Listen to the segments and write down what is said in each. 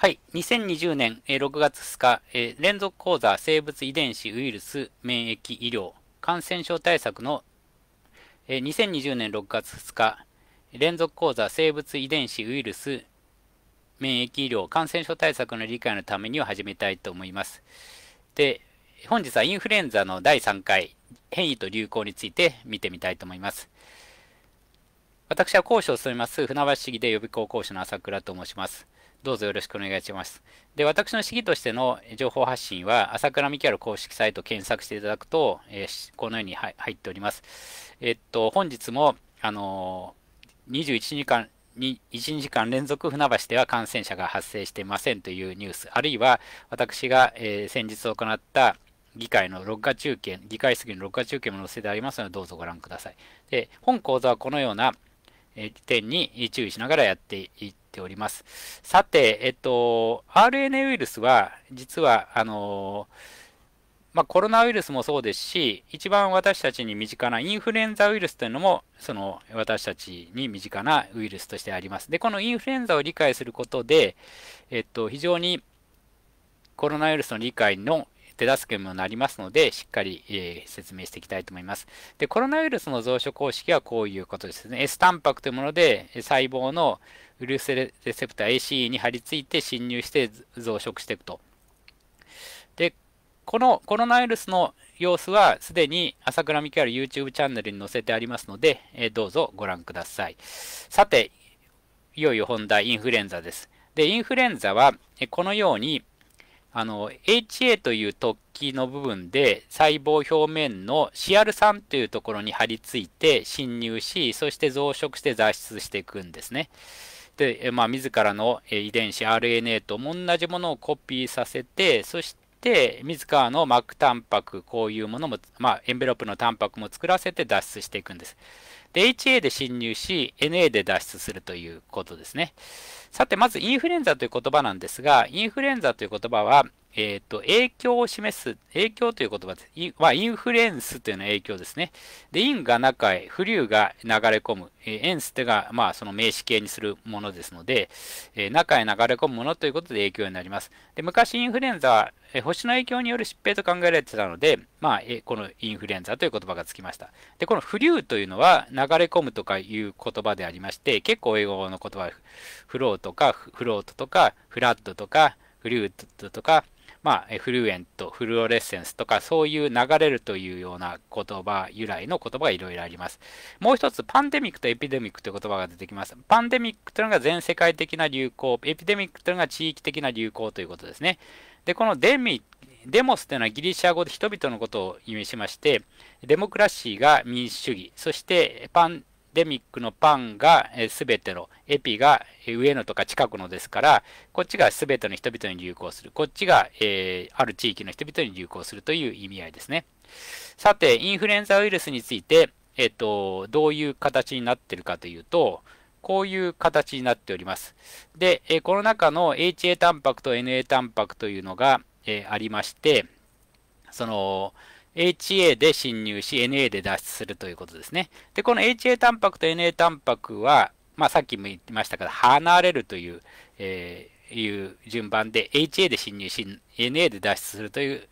はい。2020年6月2日、えー、連続講座生物遺伝子ウイルス免疫医療感染症対策の、えー、2020年6月2日、連続講座生物遺伝子ウイルス免疫医療感染症対策の理解のためには始めたいと思います。で、本日はインフルエンザの第3回変異と流行について見てみたいと思います。私は講師を務めます、船橋市議で予備校講師の朝倉と申します。どうぞよろしくお願いします。で、私の市議としての情報発信は、朝倉未来公式サイトを検索していただくと、えー、このように入っております。えっと、本日も、あのー、21時間、に1時間連続船橋では感染者が発生していませんというニュース、あるいは私が、えー、先日行った議会の録画中継、議会質疑の録画中継も載せてありますので、どうぞご覧ください。で、本講座はこのようなえ点に注意しながらやっていっております。さて、えっと、RNA ウイルスは、実は、あのまあ、コロナウイルスもそうですし、一番私たちに身近なインフルエンザウイルスというのも、その私たちに身近なウイルスとしてあります。で、このインフルエンザを理解することで、えっと、非常にコロナウイルスの理解の手助けにもなりますので、しっかり、えー、説明していきたいと思います。で、コロナウイルスの増殖方式はこういうことですね。S タンパクというもので、細胞のウイルスレセプター ACE に張り付いて侵入して増殖していくと。で、このコロナウイルスの様子はすでに朝倉未来ある YouTube チャンネルに載せてありますので、えー、どうぞご覧ください。さて、いよいよ本題、インフルエンザです。で、インフルエンザは、このように、あの HA という突起の部分で細胞表面の CR3 というところに張り付いて侵入しそして増殖して脱出していくんですね。で、まあ、自らの遺伝子 RNA と同じものをコピーさせてそして自らの膜タンパクこういうものも、まあ、エンベロープのタンパクも作らせて脱出していくんです。で、HA で侵入し、NA で脱出するということですね。さて、まずインフルエンザという言葉なんですが、インフルエンザという言葉は、えっ、ー、と、影響を示す、影響という言葉です。インまあ、インフルエンスというのは影響ですね。で、インが中へ、フリューが流れ込む、えー、エンスというのが、まあ、その名詞形にするものですので、えー、中へ流れ込むものということで影響になります。で、昔インフルエンザは、えー、星の影響による疾病と考えられてたので、まあ、えー、このインフルエンザという言葉がつきました。で、このフリューというのは流れ込むとかいう言葉でありまして、結構英語の言葉、フローとか、フロートとか、フラットとか、フリュートとか、まあ、フルエント、フルオレッセンスとか、そういう流れるというような言葉、由来の言葉がいろいろあります。もう一つ、パンデミックとエピデミックという言葉が出てきます。パンデミックというのが全世界的な流行、エピデミックというのが地域的な流行ということですね。で、このデミ、デモスというのはギリシャ語で人々のことを意味しまして、デモクラシーが民主主義、そしてパンデミックのパンが全ての、エピが上野とか近くのですから、こっちが全ての人々に流行する。こっちが、えー、ある地域の人々に流行するという意味合いですね。さて、インフルエンザウイルスについて、えっ、ー、と、どういう形になってるかというと、こういう形になっております。で、えこの中の HA タンパクと NA タンパクというのが、えー、ありまして、その、HA で侵入し NA で脱出するということですね。で、この HA タンパクと NA タンパクは、まあ、さっきも言ってましたけど、離れるという、えー、いう順番で HA で侵入し NA で脱出するという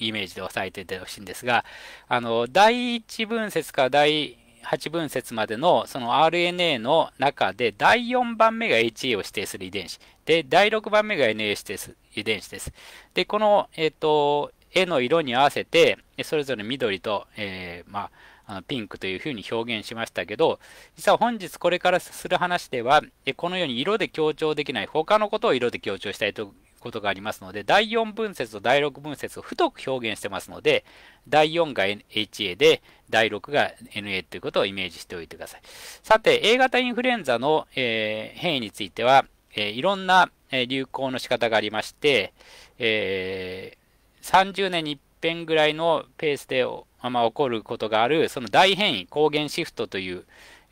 イメージで押さえててほしいんですが、あの、第1分節から第8分節までのその RNA の中で第4番目が HA を指定する遺伝子で第6番目が NA を指定する遺伝子です。で、この、えっ、ー、と絵の色に合わせて、それぞれ緑と、えー、まあ、あのピンクというふうに表現しましたけど、実は本日これからする話では、このように色で強調できない、他のことを色で強調したいということがありますので、第4分節と第6分節を太く表現してますので、第4が HA で、第6が NA ということをイメージしておいてください。さて、A 型インフルエンザの、えー、変異については、えー、いろんな流行の仕方がありまして、え30年に一遍ぐらいのペースで、まあ、起こることがある、その大変異、抗原シフトという、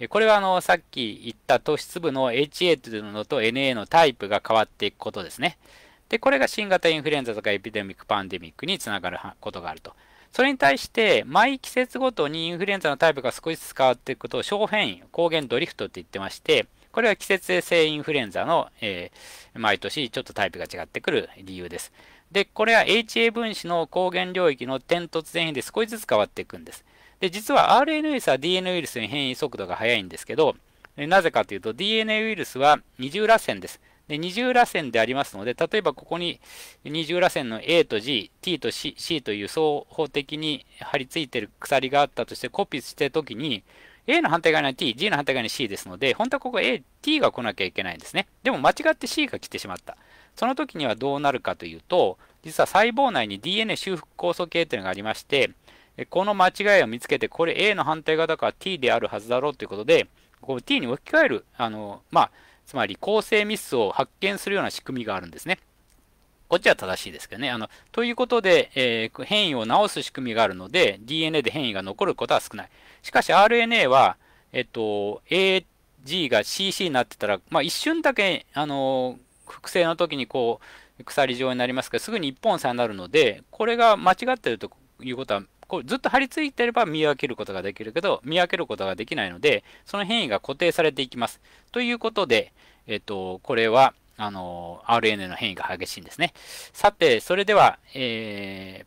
これはあのさっき言った突出部の HA というのと NA のタイプが変わっていくことですね。で、これが新型インフルエンザとかエピデミック、パンデミックにつながることがあると。それに対して、毎季節ごとにインフルエンザのタイプが少しずつ変わっていくことを小変異、抗原ドリフトって言ってまして、これは季節性インフルエンザの、えー、毎年ちょっとタイプが違ってくる理由です。で、これは HA 分子の抗原領域の点突然変で少しずつ変わっていくんです。で、実は RNA ウイルスは DNA ウイルスに変異速度が速いんですけど、なぜかというと DNA ウイルスは二重螺旋です。で、二重螺旋でありますので、例えばここに二重螺旋の A と G、T と C, C という双方的に張り付いている鎖があったとしてコピーしてるときに、A の反対側には T、G の反対側に C ですので、本当はここ A、T が来なきゃいけないんですね。でも間違って C が来てしまった。その時にはどうなるかというと、実は細胞内に DNA 修復酵素系というのがありまして、この間違いを見つけて、これ A の反対側だから T であるはずだろうということで、この T に置き換える、あの、まあ、つまり構成ミスを発見するような仕組みがあるんですね。こっちは正しいですけどね。あの、ということで、えー、変異を治す仕組みがあるので、DNA で変異が残ることは少ない。しかし RNA は、えっと、AG が CC になってたら、まあ、一瞬だけ、あの、複製の時にこう鎖状になりますけどすぐに1本差になるのでこれが間違ってるということはこうずっと張り付いてれば見分けることができるけど見分けることができないのでその変異が固定されていきます。ということで、えっと、これはあの RNA の変異が激しいんですね。さて、それでは、えー、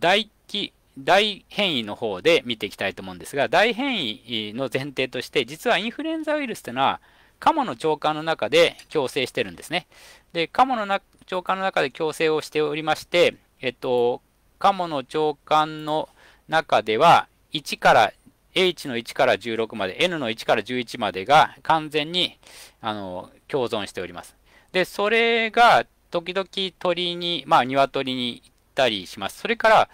大気大変異の方で見ていきたいと思うんですが、大変異の前提として、実はインフルエンザウイルスというのは、カモの長官の中で強制してるんですね。で、カモの長官の中で強制をしておりまして、えっと、カモの長官の中では、1から、H の1から16まで、N の1から11までが完全に、あの、共存しております。で、それが、時々鳥に、まあ、鶏に行ったりします。それから、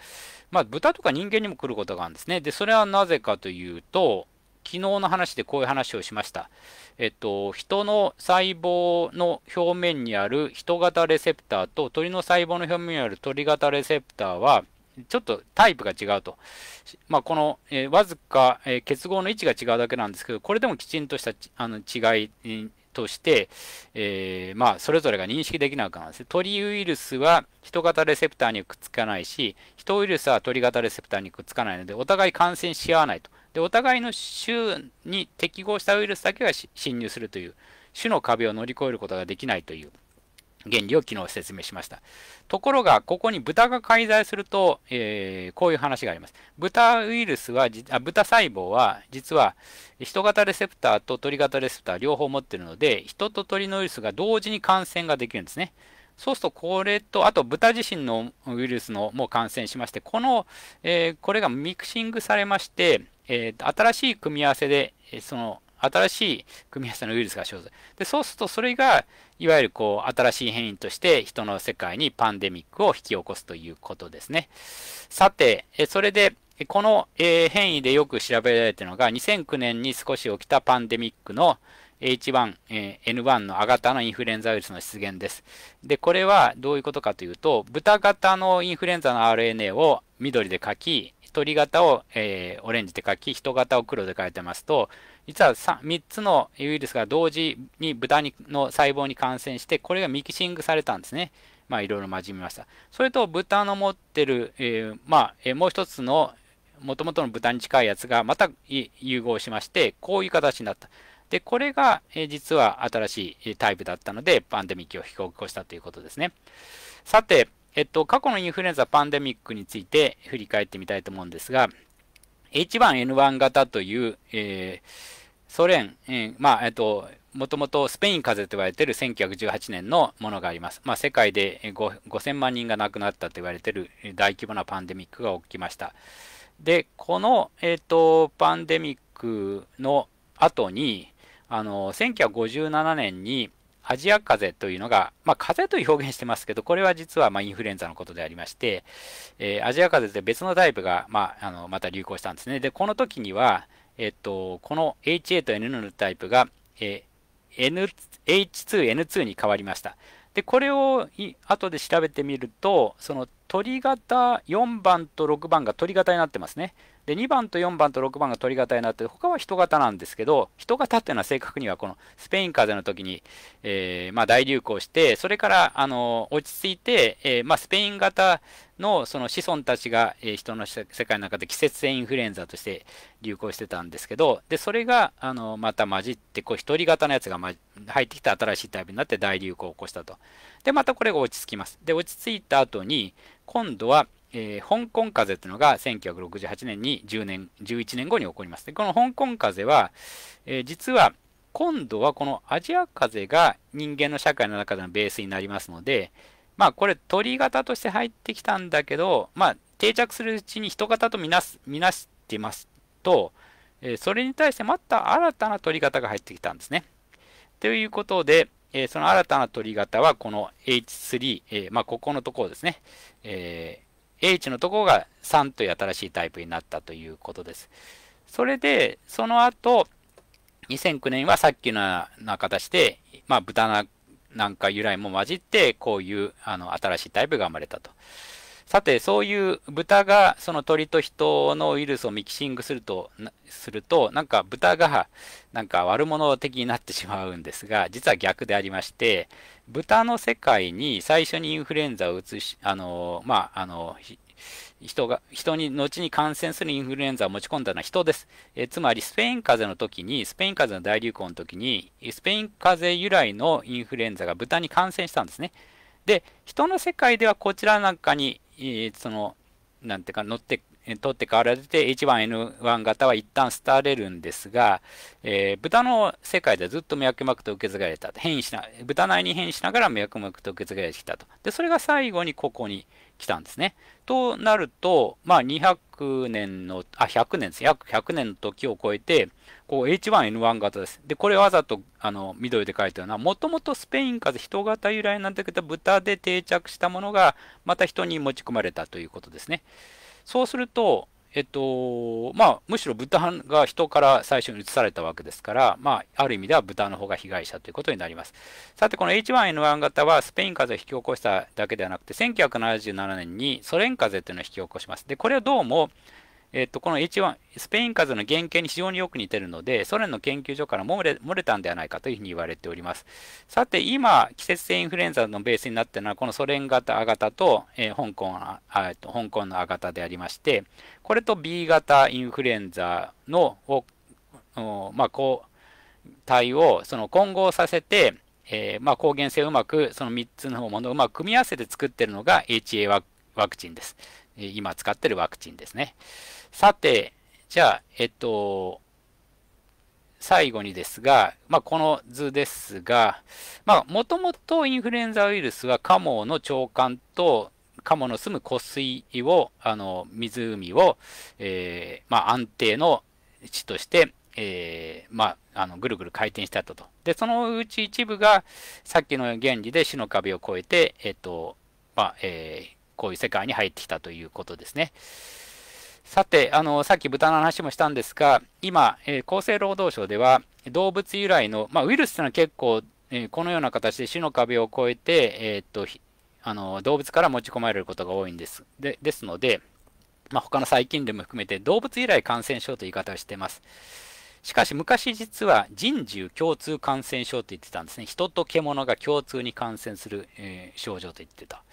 まあ、豚とか人間にも来ることがあるんですね。で、それはなぜかというと、昨日の話でこういう話をしました。えっと、人の細胞の表面にある人型レセプターと鳥の細胞の表面にある鳥型レセプターは、ちょっとタイプが違うと。まあ、この、えー、わずか、えー、結合の位置が違うだけなんですけど、これでもきちんとしたあの違い、として、えー、まあ、それぞれが認識できなくなんです。鳥ウイルスは人型レセプターにくっつかないし、人ウイルスは鳥型レセプターにくっつかないので、お互い感染し合わないと。で、お互いの種に適合したウイルスだけが侵入するという、種の壁を乗り越えることができないという原理を昨日説明しました。ところが、ここに豚が介在すると、えー、こういう話があります。豚ウイルスはあ、豚細胞は、実は、人型レセプターと鳥型レセプター両方持っているので、人と鳥のウイルスが同時に感染ができるんですね。そうすると、これと、あと豚自身のウイルスのも感染しまして、この、えー、これがミクシングされまして、えー、新しい組み合わせで、えその新しい組み合わせのウイルスが生ず。で、そうするとそれが、いわゆるこう、新しい変異として人の世界にパンデミックを引き起こすということですね。さて、それで、この、え変異でよく調べられているのが、2009年に少し起きたパンデミックの H1、え N1 の亜型のインフルエンザウイルスの出現です。で、これはどういうことかというと、豚型のインフルエンザの RNA を緑で書き、鳥型を、えー、オレンジで書き、人型を黒で書いてますと、実は 3, 3つのウイルスが同時に豚の細胞に感染して、これがミキシングされたんですね。まあ、いろいろ混じりました。それと、豚の持ってる、えー、まあ、えー、もう一つの、もともとの豚に近いやつがまた融合しまして、こういう形になった。で、これが、え実は新しいタイプだったので、パンデミックを引き起こしたということですね。さて、えっと、過去のインフルエンザパンデミックについて振り返ってみたいと思うんですが、H1N1 型という、えー、ソ連、えー、まあ、えっと、もともとスペイン風邪と言われている1918年のものがあります。まあ、世界で5000万人が亡くなったと言われている大規模なパンデミックが起きました。で、この、えっと、パンデミックの後に、あの、1957年に、アジア風邪というのが、まあ、風邪という表現してますけど、これは実はまインフルエンザのことでありまして、えー、アジア風邪で別のタイプが、まあ、あのまた流行したんですね。で、この時には、えっと、この HA と N のタイプが、えー、N、H2N2 に変わりました。で、これを後で調べてみると、その鳥型4番と6番が鳥型になってますね。で2番と4番と6番が鳥型になって他は人型なんですけど人型っていうのは正確にはこのスペイン風邪の時に、えー、まあ、大流行してそれからあの落ち着いて、えー、まあ、スペイン型のその子孫たちが、えー、人の世界の中で季節性インフルエンザとして流行してたんですけどでそれがあのまた混じってこう一人型のやつが、ま、入ってきた新しいタイプになって大流行を起こしたとでまたこれが落ち着きますで落ち着いた後に今度はえー、香港風邪というのが1968年に10年、11年後に起こります。でこの香港風邪は、えー、実は今度はこのアジア風邪が人間の社会の中でのベースになりますので、まあこれ鳥型として入ってきたんだけど、まあ定着するうちに人型とみなす、みなしてますと、えー、それに対してまた新たな鳥型が入ってきたんですね。ということで、えー、その新たな鳥型はこの H3、えー、まあここのところですね、え H のところが3という新しいタイプになったということです。それで、その後、2009年はさっきのような形で、まあ、豚なんか由来も混じって、こういうあの新しいタイプが生まれたと。さて、そういう豚がその鳥と人のウイルスをミキシングすると、すると、なんか豚がなんか悪者的になってしまうんですが、実は逆でありまして、豚の世界に最初にインフルエンザをうつし、あの、まあ、あの、人が、人に、後に感染するインフルエンザを持ち込んだのは人です。えつまり、スペイン風邪の時に、スペイン風邪の大流行の時に、スペイン風邪由来のインフルエンザが豚に感染したんですね。で、人の世界ではこちらなんかにその、なんていうか、乗って、取って代わられて H1N1 型は一旦廃れるんですが、えー、豚の世界ではずっと脈膜と受け継がれた変異しな豚内に変異しながら脈膜と受け継がれてきたとでそれが最後にここに、来たんですね。となると、まあ、200年の、あ、100年です。約100年の時を超えて、こう H1N1 型です。で、これわざとあの緑で書いたような、もともとスペイン風人型由来なんだけど、豚で定着したものが、また人に持ち込まれたということですね。そうすると、えっと、まあ、むしろ豚が人から最初に移されたわけですから、まあ、ある意味では豚の方が被害者ということになります。さて、この H1N1 型はスペイン風邪を引き起こしただけではなくて、1977年にソ連風邪というのを引き起こします。で、これはどうも、えっと、この H1、スペイン風邪の原型に非常によく似てるので、ソ連の研究所から漏れ漏れたんではないかというふうに言われております。さて、今、季節性インフルエンザのベースになっているのは、このソ連型亜型と、えー、香港あと香港の亜型でありまして、これと B 型インフルエンザのを、まあ、抗体をその混合させて、えー、まあ、抗原性をうまく、その3つのものをうまく組み合わせて作っているのが HA ワクチンです。今使ってるワクチンですね。さて、じゃあ、えっと、最後にですが、まあ、この図ですが、もともとインフルエンザウイルスはカモの腸管とカモの住む湖水を、あの湖を、えー、まあ、安定の地として、えー、まあ、あのぐるぐる回転してあったとで、そのうち一部がさっきの原理で死の壁を越えて、えっ、とまあえー、こういう世界に入ってきたということですね。さて、あの、さっき豚の話もしたんですが、今、えー、厚生労働省では、動物由来の、まあ、ウイルスというのは結構、えー、このような形で死の壁を越えて、えー、っと、あの、動物から持ち込まれることが多いんです。で、ですので、まあ、他の細菌類も含めて動物由来感染症という言い方をしています。しかし昔実は人獣共通感染症と言ってたんですね。人と獣が共通に感染する、えー、症状と言ってた。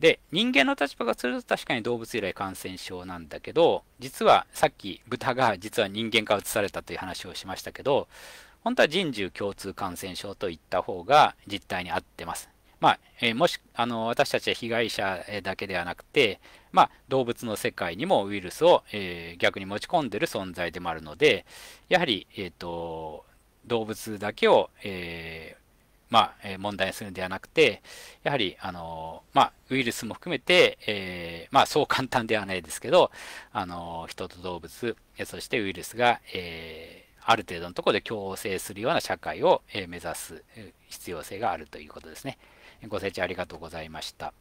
で、人間の立場がすると確かに動物由来感染症なんだけど、実はさっき豚が実は人間から移されたという話をしましたけど、本当は人獣共通感染症といった方が実態に合ってます。まあ、えー、もしあの私たちは被害者だけではなくて、まあ、動物の世界にもウイルスを、えー、逆に持ち込んでる存在でもあるので、やはり、えーと、動物だけを、えーまあ、問題にするんではなくて、やはり、あの、まあ、ウイルスも含めて、えー、まあ、そう簡単ではないですけど、あの、人と動物、そしてウイルスが、えー、ある程度のところで共生するような社会を目指す必要性があるということですね。ご清聴ありがとうございました。